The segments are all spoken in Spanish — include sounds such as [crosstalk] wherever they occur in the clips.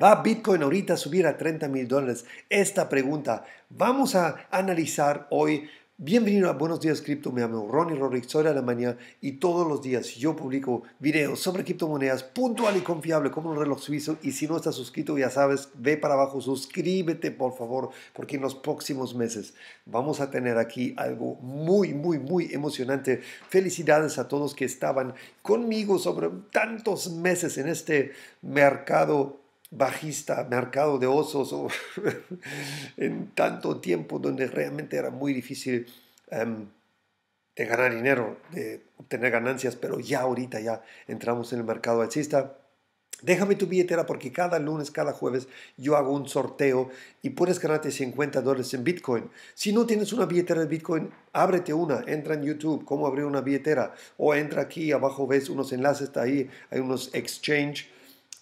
¿Va Bitcoin ahorita a subir a 30 mil dólares? Esta pregunta vamos a analizar hoy. Bienvenido a Buenos Días Cripto. Me llamo Ronnie Rodríguez, soy de Alemania y todos los días yo publico videos sobre criptomonedas puntual y confiable como un reloj suizo. Y si no estás suscrito, ya sabes, ve para abajo, suscríbete por favor, porque en los próximos meses vamos a tener aquí algo muy, muy, muy emocionante. Felicidades a todos que estaban conmigo sobre tantos meses en este mercado bajista, mercado de osos, [laughs] en tanto tiempo donde realmente era muy difícil em, de ganar dinero, de obtener ganancias, pero ya ahorita ya entramos en el mercado alcista. Déjame tu billetera porque cada lunes, cada jueves yo hago un sorteo y puedes ganarte 50 dólares en Bitcoin. Si no tienes una billetera de Bitcoin, ábrete una. Entra en YouTube, cómo abrir una billetera. O entra aquí, abajo ves unos enlaces, está ahí, hay unos exchange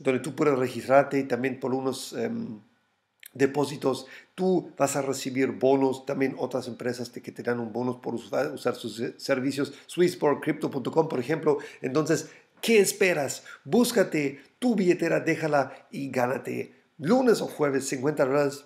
donde tú puedes registrarte y también por unos em, depósitos tú vas a recibir bonos, también otras empresas te, que te dan un bonus por usar, sus eh, servicios, SwissPortCrypto.com por ejemplo, entonces, ¿qué esperas? Búscate tu billetera, déjala y gánate lunes o jueves 50 dólares.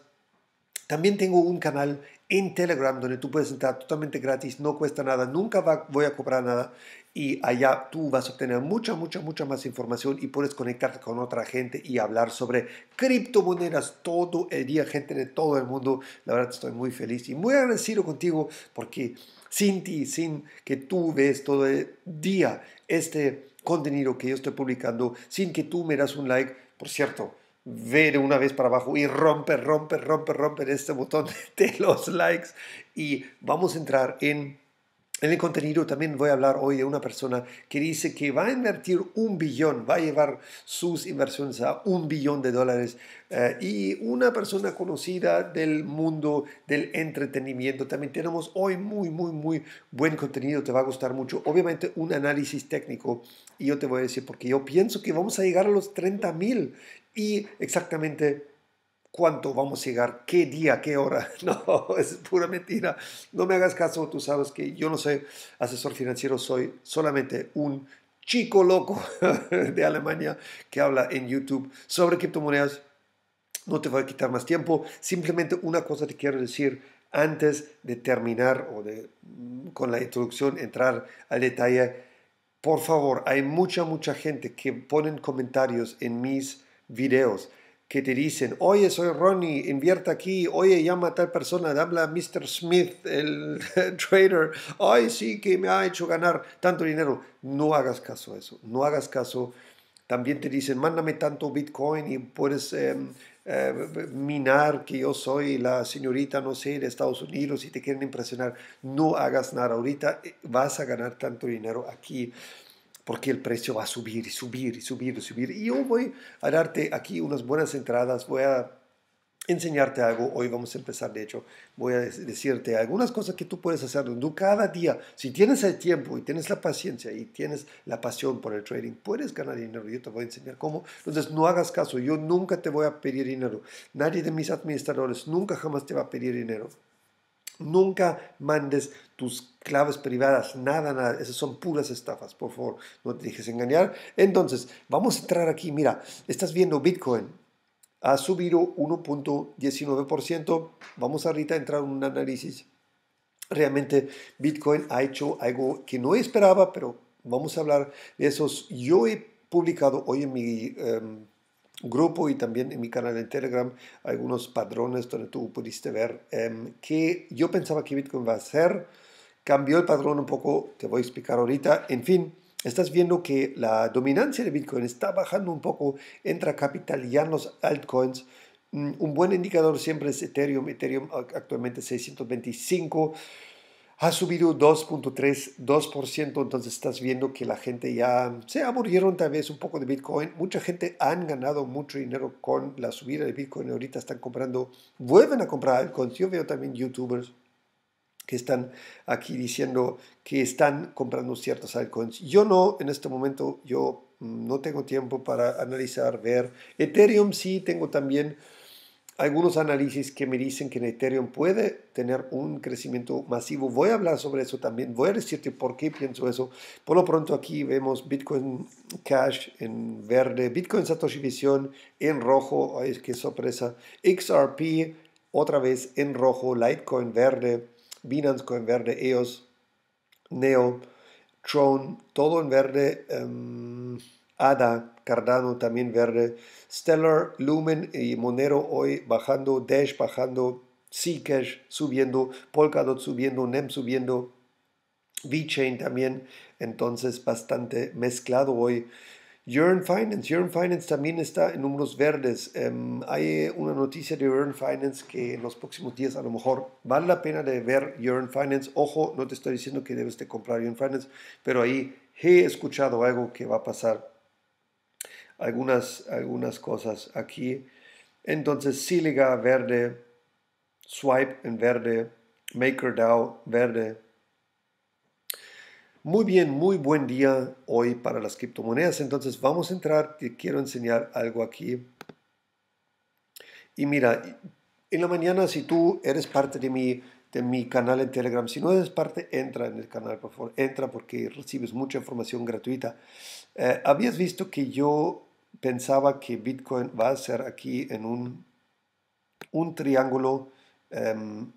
También tengo un canal en Telegram donde tú puedes entrar totalmente gratis, no cuesta nada, nunca voy a cobrar nada y allá tú vas a obtener mucha, mucha, mucha más información y puedes conectarte con otra gente y hablar sobre criptomonedas todo el día, gente de todo el mundo. La verdad estoy muy feliz y muy agradecido contigo porque sin ti, sin que tú ves todo el día este contenido que yo estoy publicando, sin que tú me das un like, por cierto, ve de una vez para abajo y rompe, rompe, rompe, rompe este botón de [laughs] los likes y vamos a entrar en en el contenido también voy a hablar hoy de una persona que dice que va a invertir un billón, va a llevar sus inversiones a un billón de dólares. Eh, y una persona conocida del mundo del entretenimiento. También tenemos hoy muy, muy, muy buen contenido, te va a gustar mucho. Obviamente un análisis técnico y yo te voy a decir porque yo pienso que vamos a llegar a los 30 mil y exactamente cuánto vamos a llegar, qué día, qué hora. [laughs] No, es pura mentira. No me hagas caso, tú sabes que yo no soy asesor financiero, soy solamente un chico loco [laughs] de Alemania que habla en YouTube sobre criptomonedas. No te voy a quitar más tiempo. Simplemente una cosa te quiero decir antes de terminar o de, mm, con la introducción, entrar al detalle. Por favor, hay mucha, mucha gente que ponen comentarios en mis videos que te dicen, oye, soy Ronnie, invierta aquí, oye, llama a tal persona, habla Mr. Smith, el [laughs] trader, ay, sí, que me ha hecho ganar tanto dinero. No hagas caso a eso, no hagas caso. También te dicen, mándame tanto Bitcoin y puedes em, em, minar que yo soy la señorita, no sé, de Estados Unidos y te quieren impresionar. No hagas nada, ahorita eh, vas a ganar tanto dinero aquí porque el precio va a subir y subir y subir y subir. Y yo voy a darte aquí unas buenas entradas, voy a enseñarte algo. Hoy vamos a empezar, de hecho, voy a decirte algunas cosas que tú puedes hacer tú cada día. Si tienes el tiempo y tienes la paciencia y tienes la pasión por el trading, puedes ganar dinero. Yo te voy a enseñar cómo. Entonces, no hagas caso. Yo nunca te voy a pedir dinero. Nadie de mis administradores nunca jamás te va a pedir dinero. Nunca mandes tus claves privadas, nada, nada. Esas son puras estafas, por favor, no te dejes engañar. Entonces, vamos a entrar aquí, mira, estás viendo Bitcoin, ha subido 1.19%. Vamos ahorita a entrar en un análisis. Realmente Bitcoin ha hecho algo que no esperaba, pero vamos a hablar de esos. Yo he publicado hoy en mi... Em, grupo y también en mi canal de Telegram algunos padrones donde tú pudiste ver em, que yo pensaba que Bitcoin va a ser. Cambió el padrón un poco, te voy a explicar ahorita. En fin, estás viendo que la dominancia de Bitcoin está bajando un poco, entra capital ya en los altcoins. Mm, un buen indicador siempre es Ethereum. Ethereum actualmente 625 ha subido 2.3, 2%, entonces estás viendo que la gente ya se aburrieron tal vez un poco de Bitcoin. Mucha gente han ganado mucho dinero con la subida de Bitcoin. Ahorita están comprando, vuelven a comprar Bitcoin. Yo veo también youtubers que están aquí diciendo que están comprando ciertos altcoins. Yo no, en este momento, yo mm, no tengo tiempo para analizar, ver. Ethereum sí tengo también algunos análisis que me dicen que en Ethereum puede tener un crecimiento masivo. Voy a hablar sobre eso también. Voy a decirte por qué pienso eso. Por lo pronto aquí vemos Bitcoin Cash en verde, Bitcoin Satoshi Vision en rojo. Ay, qué sorpresa. XRP otra vez en rojo, Litecoin verde, Binance Coin verde, EOS, Neo, Tron, todo en verde. Em, ADA, Cardano también verde, Stellar, Lumen y Monero hoy bajando, Dash bajando, Zcash subiendo, Polkadot subiendo, NEM subiendo, VeChain también, entonces bastante mezclado hoy. Yearn Finance, Yearn Finance también está en números verdes. Em, hay una noticia de Yearn Finance que en los próximos días a lo mejor vale la pena de ver Yearn Finance. Ojo, no te estoy diciendo que debes de comprar Yearn Finance, pero ahí he escuchado algo que va a pasar algunas, algunas cosas aquí. Entonces, Siliga verde, Swipe en verde, MakerDAO verde. Muy bien, muy buen día hoy para las criptomonedas. Entonces, vamos a entrar, te quiero enseñar algo aquí. Y mira, en la mañana, si tú eres parte de mi de mi canal en Telegram. Si no eres parte, entra en el canal, por favor. Entra porque recibes mucha información gratuita. Eh, Habías visto que yo pensaba que Bitcoin va a ser aquí en un, un triángulo em,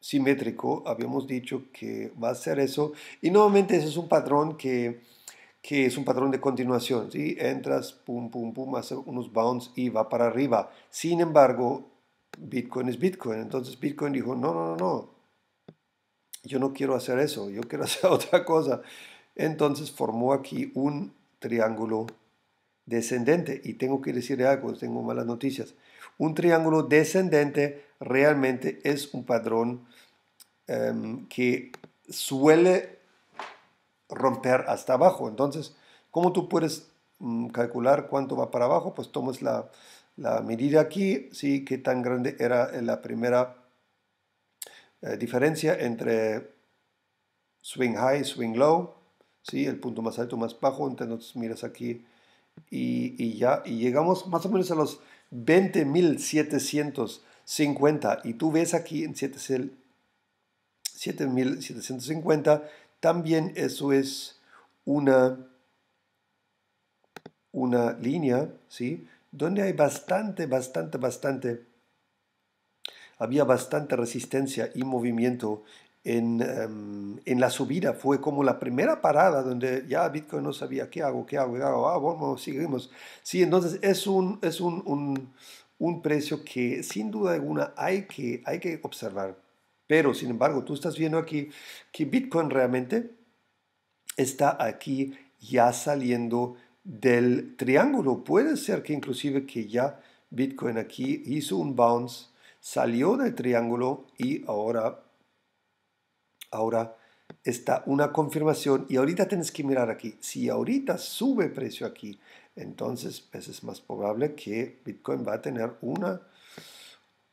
simétrico. Habíamos dicho que va a ser eso. Y nuevamente ese es un patrón que, que es un patrón de continuación. ¿sí? Entras, pum, pum, pum, hace unos bounds y va para arriba. Sin embargo, Bitcoin es Bitcoin. Entonces Bitcoin dijo, no, no, no, no, yo no quiero hacer eso, yo quiero [laughs] hacer otra cosa. Entonces formó aquí un triángulo descendente. Y tengo que decir algo, tengo malas noticias. Un triángulo descendente realmente es un padrón em, que suele romper hasta abajo. Entonces, ¿cómo tú puedes mm, calcular cuánto va para abajo? Pues tomas la, la medida aquí, sí, qué tan grande era eh, la primera eh, diferencia entre swing high, swing low, sí, el punto más alto, más bajo, entonces miras aquí y, ya y llegamos más o menos a los 20.750 y tú ves aquí en 7.750 también eso es una, una línea, ¿sí? donde hay bastante, bastante, bastante, había bastante resistencia y movimiento em, en, la subida. Fue como la primera parada donde ya Bitcoin no sabía qué hago, qué hago, qué hago. Ah, bueno, seguimos. Sí, entonces es un, es precio que sin duda alguna hay que, hay que observar. Pero, sin embargo, tú estás viendo aquí que Bitcoin realmente está aquí ya saliendo del triángulo. Puede ser que inclusive que ya Bitcoin aquí hizo un bounce, salió del triángulo y ahora, ahora está una confirmación. Y ahorita tienes que mirar aquí. Si ahorita sube precio aquí, entonces pues, es más probable que Bitcoin va a tener una,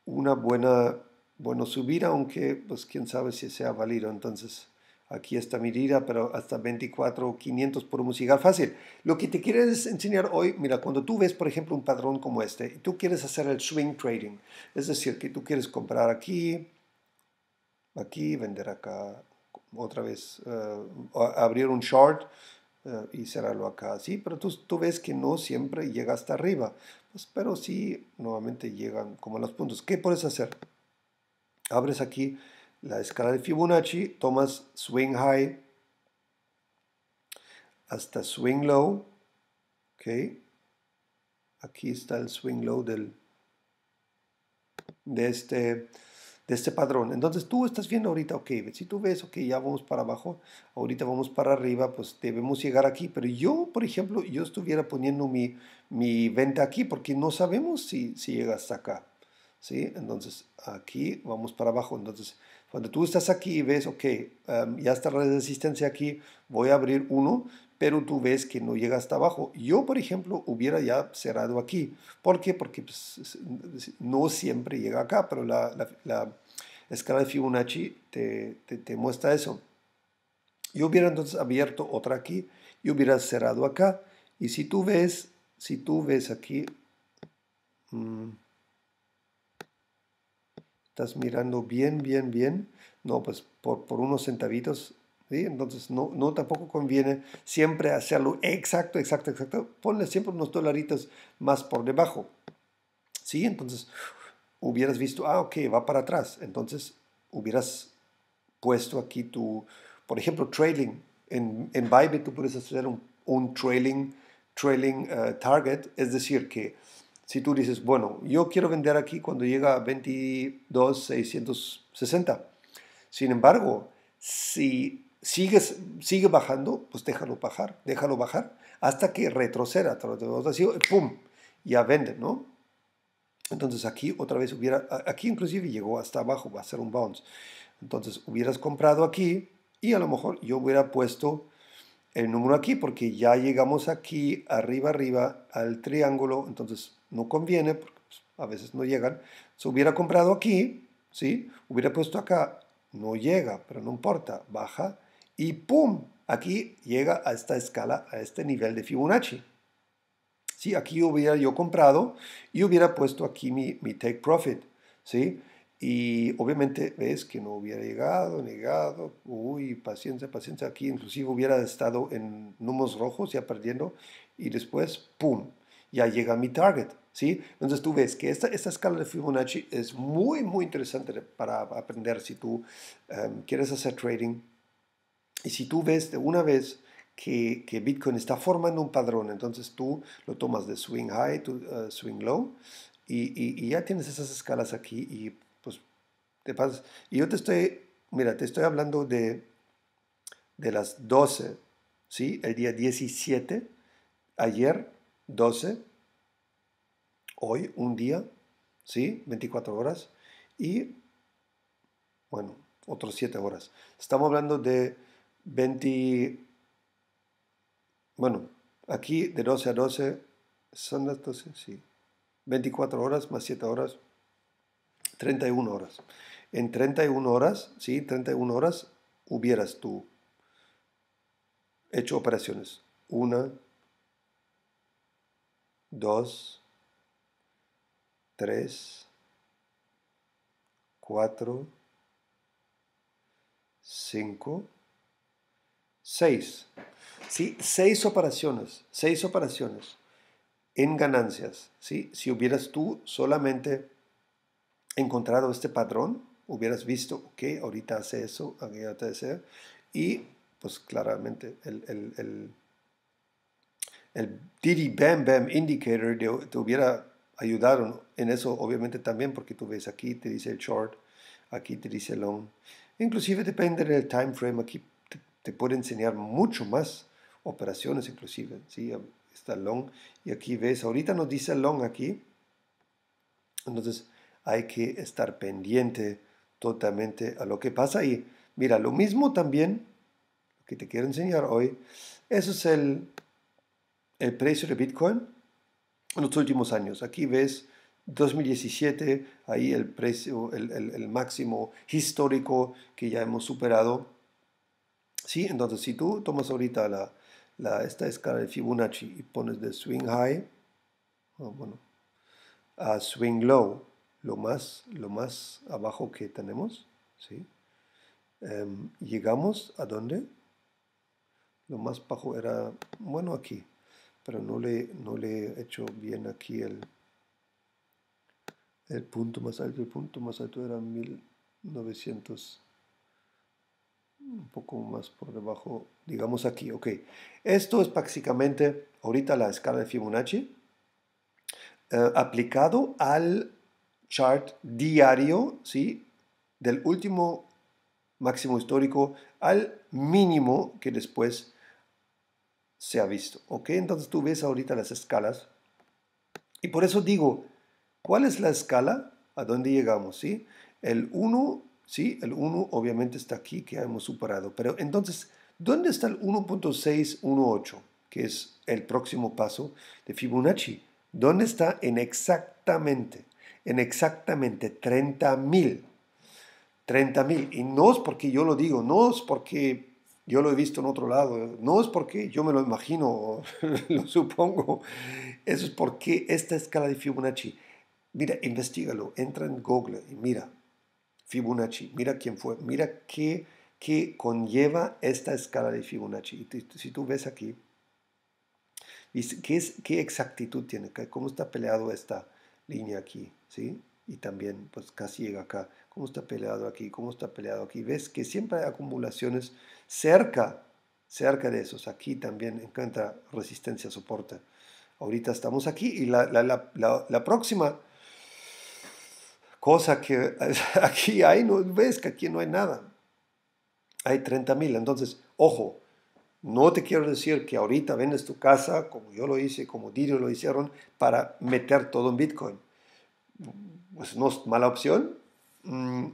una buena, bueno, subida, aunque pues quién sabe si sea válido. Entonces aquí está mi pero hasta 24, o 500 por musical fácil. Lo que te quiero enseñar hoy, mira, cuando tú ves, por ejemplo, un padrón como este, y tú quieres hacer el swing trading, es decir, que tú quieres comprar aquí, aquí, vender acá, otra vez, eh, abrir un short eh, y cerrarlo acá, sí, pero tú, tú ves que no siempre llega hasta arriba, pues, pero sí, nuevamente llegan como los puntos. ¿Qué puedes hacer? Abres aquí la escala de Fibonacci, tomas swing high hasta swing low, ¿ok? Aquí está el swing low del, de, este, de este patrón. Entonces tú estás viendo ahorita, ok, si tú ves, ok, ya vamos para abajo, ahorita vamos para arriba, pues debemos llegar aquí. Pero yo, por ejemplo, yo estuviera poniendo mi, mi venta aquí porque no sabemos si, si llega hasta acá. ¿sí? Entonces aquí vamos para abajo. Entonces cuando tú estás aquí y ves, ok, em, ya está la resistencia aquí, voy a abrir uno, pero tú ves que no llega hasta abajo. Yo, por ejemplo, hubiera ya cerrado aquí. ¿Por qué? Porque pues, no siempre llega acá, pero la, la, escala de Fibonacci te, te, te muestra eso. Yo hubiera entonces abierto otra aquí y hubiera cerrado acá. Y si tú ves, si tú ves aquí, mmm, mirando bien, bien, bien, no, pues por, por unos centavitos, ¿sí? Entonces no, no tampoco conviene siempre hacerlo exacto, exacto, exacto. Ponle siempre unos dolaritos más por debajo, ¿sí? Entonces hubieras visto, ah, ok, va para atrás. Entonces hubieras puesto aquí tu, por ejemplo, trailing. En, en Bybit tú puedes hacer un, trailing, trailing eh, target, es decir, que si tú dices, bueno, yo quiero vender aquí cuando llega a 22,660. Sin embargo, si sigues, sigue bajando, pues déjalo bajar, déjalo bajar hasta que retroceda, ¡pum! Ya vende, ¿no? Entonces aquí otra vez hubiera, aquí inclusive llegó hasta abajo, va a ser un bounce. Entonces hubieras comprado aquí y a lo mejor yo hubiera puesto el número aquí porque ya llegamos aquí, arriba, arriba, al triángulo. Entonces no conviene, porque pues, a veces no llegan. Se hubiera comprado aquí, ¿sí? Hubiera puesto acá, no llega, pero no importa, baja y ¡pum! Aquí llega a esta escala, a este nivel de Fibonacci. ¿Sí? Aquí hubiera yo comprado y hubiera puesto aquí mi, take profit, ¿sí? Y obviamente ves que no hubiera llegado, negado, uy, paciencia, paciencia, aquí inclusive hubiera estado en números rojos ya perdiendo y después, ¡pum! Ya llega mi target. ¿sí? Entonces tú ves que esta, esta escala de Fibonacci es muy, muy interesante para aprender si tú em, quieres hacer trading. Y si tú ves de una vez que, que, Bitcoin está formando un padrón, entonces tú lo tomas de swing high eh, swing low y, y, ya tienes esas escalas aquí y pues te pasas. Y yo te estoy, mira, te estoy hablando de, de las 12, ¿sí? El día 17, ayer 12, hoy, un día, ¿sí? 24 horas y, bueno, otros 7 horas. Estamos hablando de 20, bueno, aquí de 12 a 12, son las 12, sí, 24 horas más 7 horas, 31 horas. En 31 horas, sí, 31 horas hubieras tú hecho operaciones. Una, dos, 3, 4, 5, 6. ¿Sí? Seis operaciones, 6 operaciones en ganancias. ¿sí? Si hubieras tú solamente encontrado este patrón, hubieras visto, que ahorita hace eso, y pues claramente el, el, Didi Bam Bam Indicator te hubiera ayudaron en eso, obviamente también, porque tú ves aquí te dice el short, aquí te dice el long. Inclusive depende del time frame, aquí te, puede enseñar mucho más operaciones inclusive, ¿sí? Está long y aquí ves, ahorita nos dice long aquí, entonces hay que estar pendiente totalmente a lo que pasa ahí. Mira, lo mismo también que te quiero enseñar hoy, eso es el, el precio de Bitcoin en los últimos años. Aquí ves 2017, ahí el precio, el, el, máximo histórico que ya hemos superado. ¿Sí? Entonces, si tú tomas ahorita la, la, esta escala de Fibonacci y pones de swing high ah, bueno, a swing low, lo más, lo más abajo que tenemos, ¿sí? Em, llegamos a dónde? Lo más bajo era, bueno, aquí, pero no le, no le he hecho bien aquí el, el punto más alto. El punto más alto era 1900, un poco más por debajo, digamos aquí. Ok, esto es básicamente ahorita la escala de Fibonacci eh, aplicado al chart diario, ¿sí? Del último máximo histórico al mínimo que después se ha visto. ¿Ok? Entonces tú ves ahorita las escalas. Y por eso digo, ¿cuál es la escala? ¿A dónde llegamos? ¿Sí? El 1, ¿sí? El 1 obviamente está aquí, que hemos superado. Pero entonces, ¿dónde está el 1.618? Que es el próximo paso de Fibonacci. ¿Dónde está en exactamente? En exactamente 30.000. 30.000. Y no es porque yo lo digo, no es porque yo lo he visto en otro lado. No es porque yo me lo imagino, [laughs] lo supongo. Eso es porque esta escala de Fibonacci. Mira, investigalo, entra en Google y mira Fibonacci, mira quién fue, mira qué, qué conlleva esta escala de Fibonacci. si tú ves aquí, ¿qué, qué exactitud tiene? ¿Cómo está peleado esta línea aquí? ¿Sí? Y también, pues casi llega acá. ¿Cómo está peleado aquí? ¿Cómo está peleado aquí? Ves que siempre hay acumulaciones cerca, cerca de esos. Aquí también encuentra resistencia, soporte. Ahorita estamos aquí y la, la, la, próxima cosa que [laughs] aquí hay, no, ves que aquí no hay nada. Hay 30 mil. Entonces, ojo, no te quiero decir que ahorita vendes tu casa, como yo lo hice, como Didio lo hicieron, para meter todo en Bitcoin. Pues no es mala opción. Mm,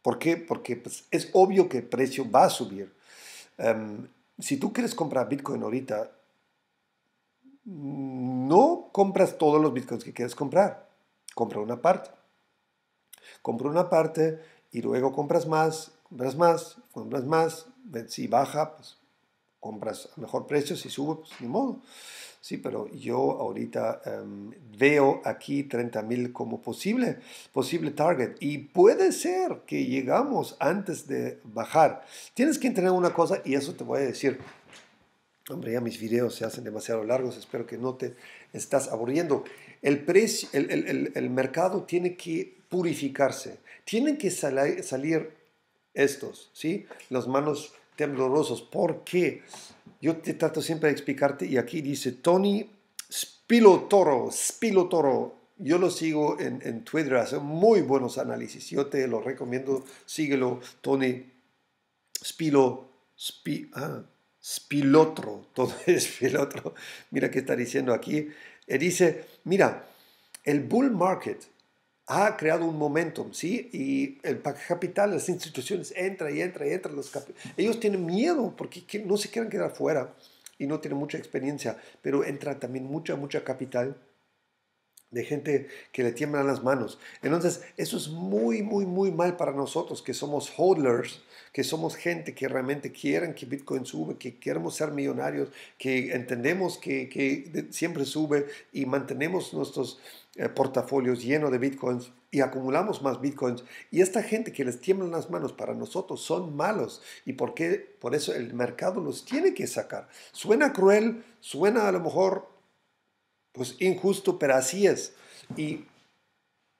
¿Por qué? Porque pues, es obvio que el precio va a subir. Em, si tú quieres comprar Bitcoin ahorita, no compras todos los Bitcoins que quieres comprar. Compra una parte. Compra una parte y luego compras más, compras más, compras más. Si baja, pues compras a mejor precio, si subo, pues ni modo. Sí, pero yo ahorita em, veo aquí 30.000 como posible, posible target. Y puede ser que llegamos antes de bajar. Tienes que entender una cosa y eso te voy a decir. Hombre, ya mis videos se hacen demasiado largos, espero que no te estás aburriendo. El, precio, el, el, mercado tiene que purificarse. Tienen que salir estos, ¿sí? Las manos temblorosos. ¿Por qué? Yo te trato siempre de explicarte y aquí dice Tony Spilotoro, Spilotoro. Yo lo sigo en, Twitter, hace muy buenos análisis. Yo te lo recomiendo, síguelo, Tony Spilo, ah, Spilotro, [laughs] Spilotro. Mira qué está diciendo aquí. Él eh, dice, mira, el bull market ha creado un momentum, ¿sí? Y el capital, las instituciones entra y entra y entra. Los Ellos tienen miedo porque no se quieren quedar fuera y no tienen mucha experiencia, pero entra también mucha, mucha capital de gente que le tiemblan las manos. Entonces, eso es muy, muy, muy mal para nosotros que somos holders que somos gente que realmente quieren que Bitcoin sube, que queremos ser millonarios, que entendemos que, siempre sube y mantenemos nuestros eh, portafolios llenos de Bitcoins y acumulamos más Bitcoins. Y esta gente que les tiemblan las manos para nosotros son malos y por, qué? por eso el mercado los tiene que sacar. Suena cruel, suena a lo mejor pues injusto, pero así es. Y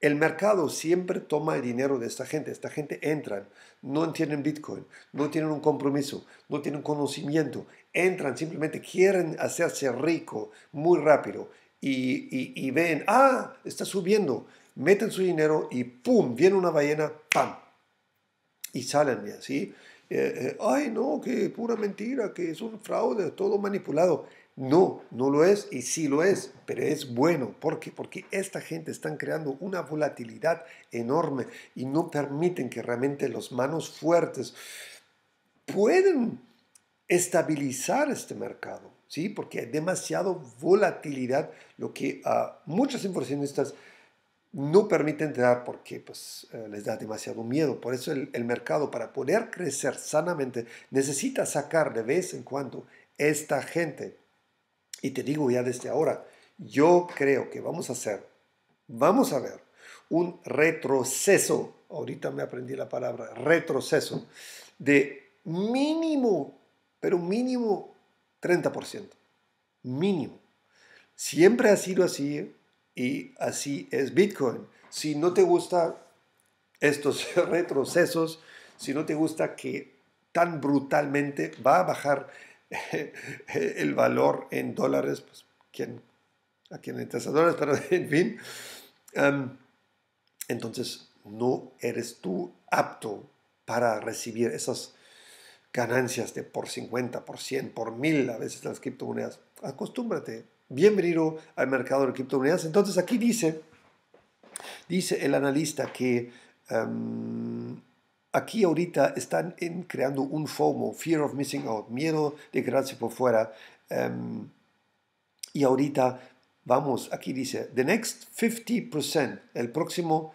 el mercado siempre toma el dinero de esta gente. Esta gente entra, no entienden Bitcoin, no tienen un compromiso, no tienen conocimiento. Entran, simplemente quieren hacerse rico muy rápido y, ven, ah, está subiendo. Meten su dinero y ¡pum! Viene una ballena, ¡pam! Y salen así. Eh, eh, ay, no, que pura mentira, que es un fraude, todo manipulado. No, no lo es y sí lo es, pero es bueno. ¿Por qué? Porque esta gente están creando una volatilidad enorme y no permiten que realmente las manos fuertes pueden estabilizar este mercado, ¿sí? Porque hay demasiado volatilidad, lo que a muchos inversionistas no permiten entrar porque pues, eh, les da demasiado miedo. Por eso el, el mercado, para poder crecer sanamente, necesita sacar de vez en cuando esta gente y te digo ya desde ahora, yo creo que vamos a hacer, vamos a ver un retroceso, ahorita me aprendí la palabra, retroceso, de mínimo, pero mínimo 30%, mínimo. Siempre ha sido así ¿eh? y así es Bitcoin. Si no te gusta estos [laughs] retrocesos, si no te gusta que tan brutalmente va a bajar [laughs] el valor en dólares, pues ¿quién, a quién interesa dólares, pero [laughs] en fin. entonces, no eres tú apto para recibir esas ganancias de por 50, por 100, por 1000 a veces las criptomonedas. Acostúmbrate. Bienvenido al mercado de criptomonedas. Entonces, aquí dice, dice el analista que aquí ahorita están creando un FOMO, Fear of Missing Out, miedo de quedarse por fuera. Em, y ahorita, vamos, aquí dice, the next 50%, el próximo,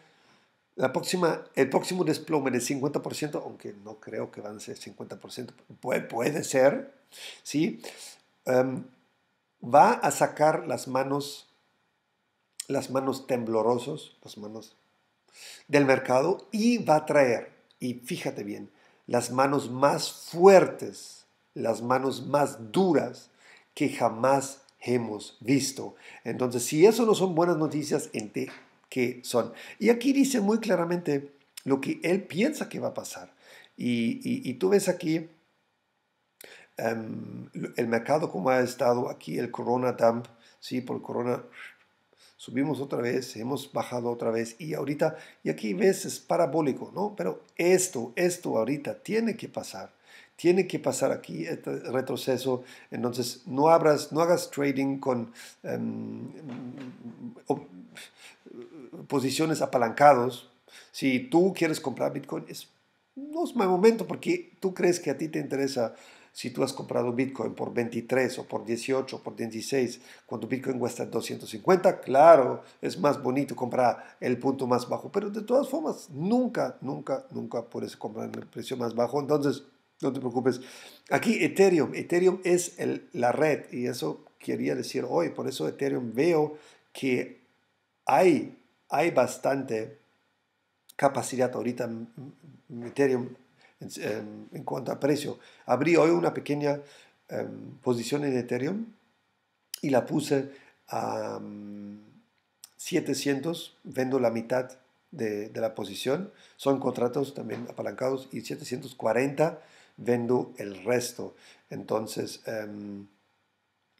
la próxima, el próximo desplome del 50%, aunque no creo que van a ser 50%, puede, puede ser, ¿sí? Em, va a sacar las manos, las manos temblorosos, las manos del mercado y va a traer y fíjate bien, las manos más fuertes, las manos más duras que jamás hemos visto. Entonces, si eso no son buenas noticias, ¿en qué son? Y aquí dice muy claramente lo que él piensa que va a pasar. Y, tú ves aquí em, el mercado como ha estado aquí, el corona dump, ¿sí? por el corona subimos otra vez, hemos bajado otra vez y ahorita, y aquí ves, es parabólico, ¿no? Pero esto, esto ahorita tiene que pasar. Tiene que pasar aquí este retroceso, entonces no abras, no hagas trading con em, posiciones apalancados. Si tú quieres comprar Bitcoin, es, no es mal momento porque tú crees que a ti te interesa si tú has comprado Bitcoin por 23 o por 18 o por 16, cuando Bitcoin cuesta 250, claro, es más bonito comprar el punto más bajo, pero de todas formas, nunca, nunca, nunca puedes comprar el precio más bajo. Entonces, no te preocupes. Aquí Ethereum, Ethereum es la red y eso quería decir hoy, por eso Ethereum veo que hay, hay bastante capacidad ahorita en Ethereum Em, en, cuanto a precio. Abrí hoy una pequeña em, posición en Ethereum y la puse a 700, mm, vendo la mitad de, la posición, son contratos también apalancados y 740 vendo el resto. Entonces em,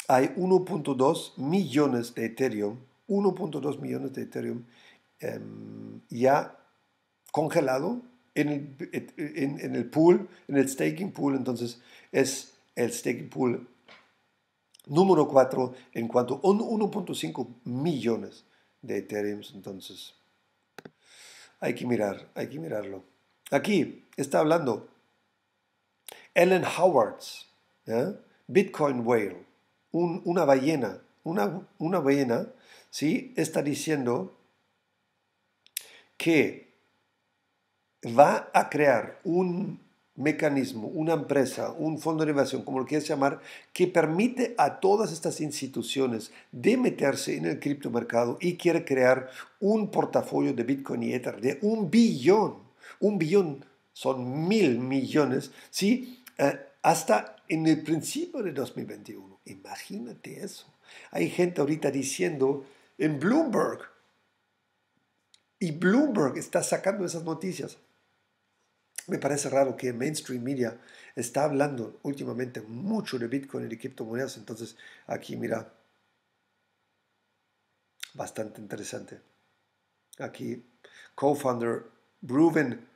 hay 1.2 millones de Ethereum, 1.2 millones de Ethereum ya congelado en el, pool, en el staking pool, entonces es el staking pool número 4 en cuanto a 1.5 millones de Ethereum. Entonces, hay que mirar, hay que mirarlo. Aquí está hablando Ellen Howards, Bitcoin Whale, una ballena, una, una ballena, está diciendo que va a crear un mecanismo, una empresa, un fondo de inversión, como lo quieras llamar, que permite a todas estas instituciones de meterse en el criptomercado y quiere crear un portafolio de Bitcoin y Ether de un billón, un billón son mil millones, ¿sí? Eh, hasta en el principio de 2021. Imagínate eso. Hay gente ahorita diciendo en Bloomberg, y Bloomberg está sacando esas noticias me parece raro que mainstream media está hablando últimamente mucho de Bitcoin y de criptomonedas, entonces aquí mira, bastante interesante. Aquí, co-founder Bruven,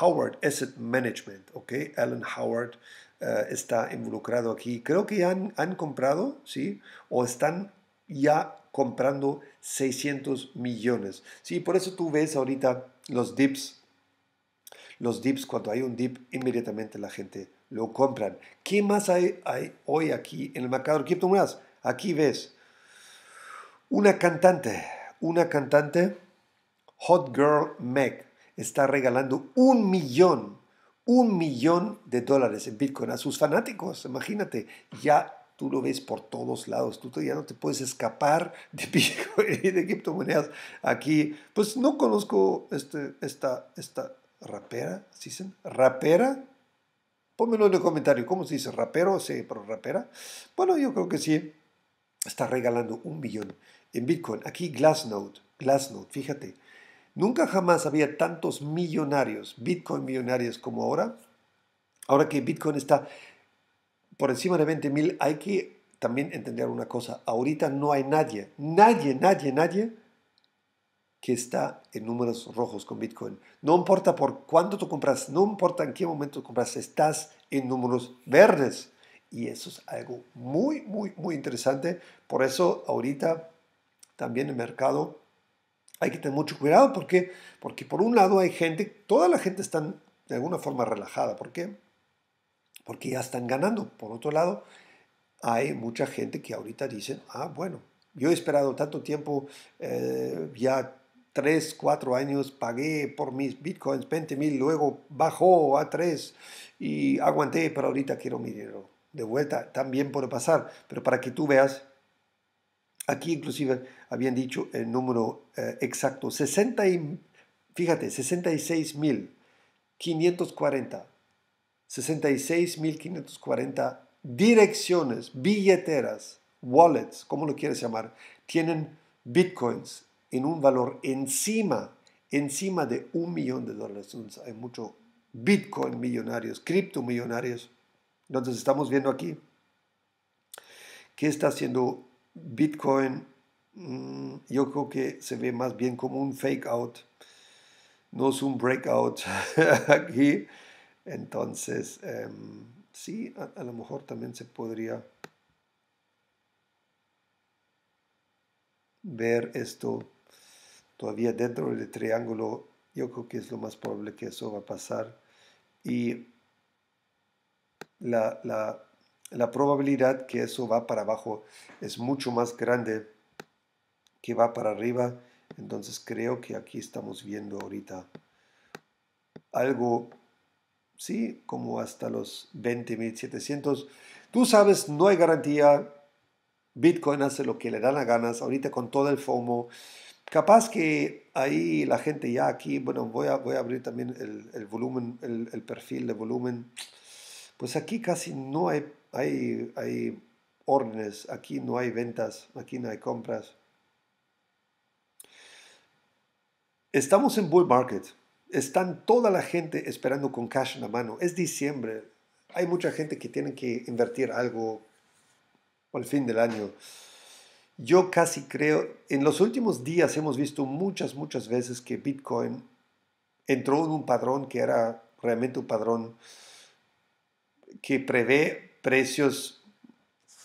Howard Asset Management, okay Alan Howard eh, está involucrado aquí. Creo que han, han comprado, ¿sí? O están ya comprando 600 millones. Sí, por eso tú ves ahorita los dips los dips, cuando hay un dip, inmediatamente la gente lo compran. ¿Qué más hay, hoy aquí en el mercado de criptomonedas? Aquí ves una cantante, una cantante, Hot Girl Meg, está regalando un millón, un millón de dólares en Bitcoin a sus fanáticos. Imagínate, ya tú lo ves por todos lados, tú ya no te puedes escapar de [laughs] Bitcoin y de criptomonedas. Aquí, pues no conozco este, esta, esta, rapera, ¿sí ¿Rapera? Pónmelo en el comentario, ¿cómo se dice? ¿Rapero? se pero rapera. Bueno, yo creo que sí. Está regalando un millón en Bitcoin. Aquí Glassnode, Glassnode, fíjate. Nunca jamás había tantos millonarios, Bitcoin millonarios como ahora. Ahora que Bitcoin está por encima de 20 mil, hay que también entender una cosa. Ahorita no hay nadie, nadie, nadie, nadie que está en números rojos con Bitcoin. No importa por cuánto tú compras, no importa en qué momento compras, estás en números verdes. Y eso es algo muy, muy, muy interesante. Por eso ahorita también el mercado hay que tener mucho cuidado. ¿Por Porque por un lado hay gente, toda la gente está de alguna forma relajada. ¿Por qué? Porque ya están ganando. Por otro lado, hay mucha gente que ahorita dicen, ah, bueno, yo he esperado tanto tiempo, eh, ya 3, 4 años pagué por mis bitcoins 20 mil, luego bajó a 3 y aguanté, pero ahorita quiero mi dinero. De vuelta, también puede pasar, pero para que tú veas, aquí inclusive habían dicho el número eh, exacto, 60 y, fíjate, 66 mil 540, 66 mil 540 direcciones, billeteras, wallets, como lo quieres llamar, tienen bitcoins en un valor encima, encima de un millón de dólares. hay mucho Bitcoin millonarios, cripto millonarios. Entonces estamos viendo aquí qué está haciendo Bitcoin. Mm, yo creo que se ve más bien como un fake out, no es un breakout [laughs] aquí. Entonces, em, sí, a lo mejor también se podría ver esto todavía dentro del triángulo, yo creo que es lo más probable que eso va a pasar. Y la, probabilidad que eso va para abajo es mucho más grande que va para arriba. Entonces creo que aquí estamos viendo ahorita algo, sí, como hasta los 20.700. Tú sabes, no hay garantía. Bitcoin hace lo que le da las ganas. Ahorita con todo el FOMO, Capaz que ahí la gente ya aquí, bueno, voy a, voy a abrir también el, volumen, el, perfil de volumen. Pues aquí casi no hay, hay, hay órdenes, aquí no hay ventas, aquí no hay compras. Estamos en bull market. Están toda la gente esperando con cash en la mano. Es diciembre. Hay mucha gente que tiene que invertir algo al fin del año. Yo casi creo, en los últimos días hemos visto muchas, muchas veces que Bitcoin entró en un padrón que era realmente un padrón que prevé precios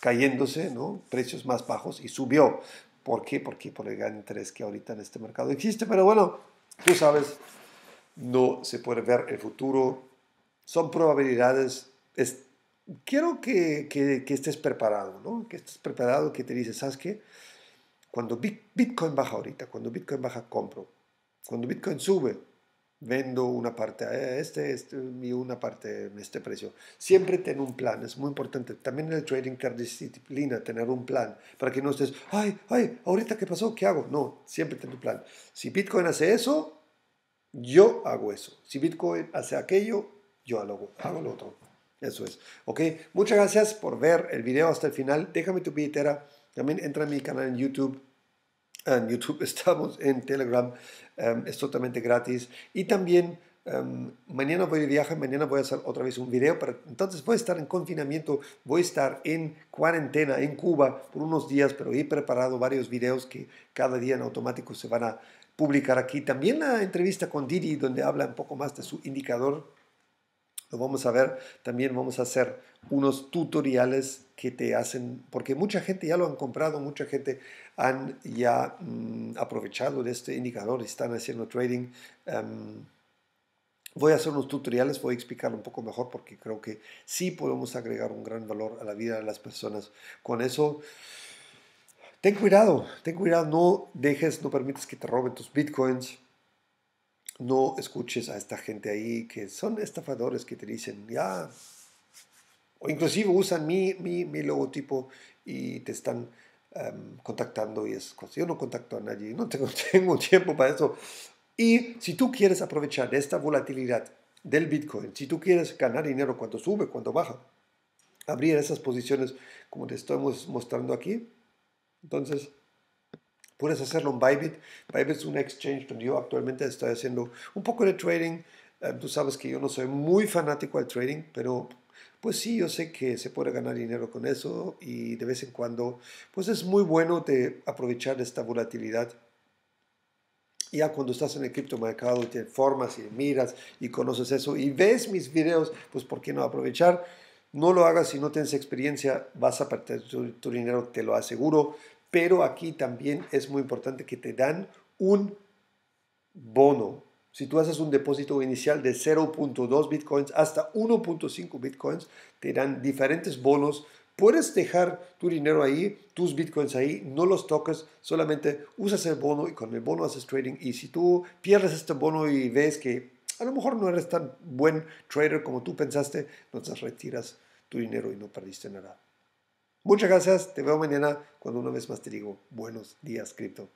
cayéndose, ¿no? precios más bajos y subió. ¿Por qué? Porque por el gran interés que ahorita en este mercado existe. Pero bueno, tú sabes, no se puede ver el futuro. Son probabilidades, es quiero que, que, estés preparado, ¿no? Que estés preparado, que te dices, ¿sabes qué? Cuando Bitcoin baja ahorita, cuando Bitcoin baja, compro. Cuando Bitcoin sube, vendo una parte a este, es este, y una parte a este precio. Siempre ten un plan, es muy importante. También en el trading tener disciplina, tener un plan, para que no estés, ay, ay, ahorita qué pasó, qué hago. No, siempre ten un plan. Si Bitcoin hace eso, yo hago eso. Si Bitcoin hace aquello, yo hago, hago lo otro. Eso es. Ok, muchas gracias por ver el video hasta el final. Déjame tu billetera. También entra en mi canal en YouTube. En YouTube [laughs] estamos, en Telegram. Em, es totalmente gratis. Y también em, mañana voy de viaje. Mañana voy a hacer otra vez un video. entonces voy a estar en confinamiento. Voy a estar en cuarentena en Cuba por unos días. Pero he preparado varios videos que cada día en automático se van a publicar aquí. También la entrevista con Didi, donde habla un poco más de su indicador lo vamos a ver, también vamos a hacer unos tutoriales que te hacen, porque mucha gente ya lo han comprado, mucha gente han ya mm, aprovechado de este indicador, están haciendo trading. Em, voy a hacer unos tutoriales, voy a explicarlo un poco mejor porque creo que sí podemos agregar un gran valor a la vida de las personas. Con eso, ten cuidado, ten cuidado, no dejes, no permites que te roben tus bitcoins no escuches a esta gente ahí que son estafadores que te dicen, ya, o inclusive usan mi, logotipo y te están em, contactando y es, cosas. Yo no contacto a nadie, no tengo, [laughs] tengo tiempo para eso. Y si tú quieres aprovechar esta volatilidad del Bitcoin, si tú quieres ganar dinero cuando sube, cuando baja, abrir esas posiciones como te estamos mostrando aquí, entonces Puedes hacerlo en Bybit. Bybit es un exchange donde yo actualmente estoy haciendo un poco de trading. Eh, tú sabes que yo no soy muy fanático al trading, pero pues sí, yo sé que se puede ganar dinero con eso y de vez en cuando, pues es muy bueno de aprovechar esta volatilidad ya cuando estás en el criptomercado y te formas y miras y conoces eso y ves mis videos, pues ¿por qué no aprovechar? No lo hagas si no tienes experiencia, vas a perder tu dinero, te lo aseguro, pero aquí también es muy importante que te dan un bono. Si tú haces un depósito inicial de 0.2 bitcoins hasta 1.5 bitcoins, te dan diferentes bonos. Puedes dejar tu dinero ahí, tus bitcoins ahí, no los toques, solamente usas el bono y con el bono haces trading. Y si tú pierdes este bono y ves que a lo mejor no eres tan buen trader como tú pensaste, entonces retiras tu dinero y no perdiste nada. Muchas gracias, te veo mañana cuando una vez más te digo buenos días, cripto.